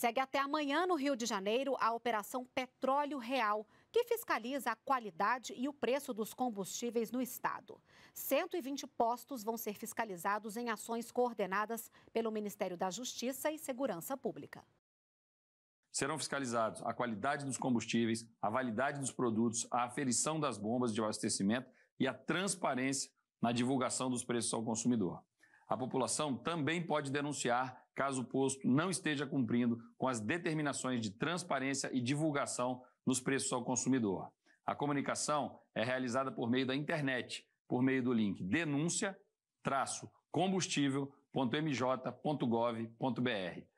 Segue até amanhã no Rio de Janeiro a Operação Petróleo Real, que fiscaliza a qualidade e o preço dos combustíveis no estado. 120 postos vão ser fiscalizados em ações coordenadas pelo Ministério da Justiça e Segurança Pública. Serão fiscalizados a qualidade dos combustíveis, a validade dos produtos, a aferição das bombas de abastecimento e a transparência na divulgação dos preços ao consumidor. A população também pode denunciar caso o posto não esteja cumprindo com as determinações de transparência e divulgação nos preços ao consumidor. A comunicação é realizada por meio da internet, por meio do link denúncia-combustível.mj.gov.br.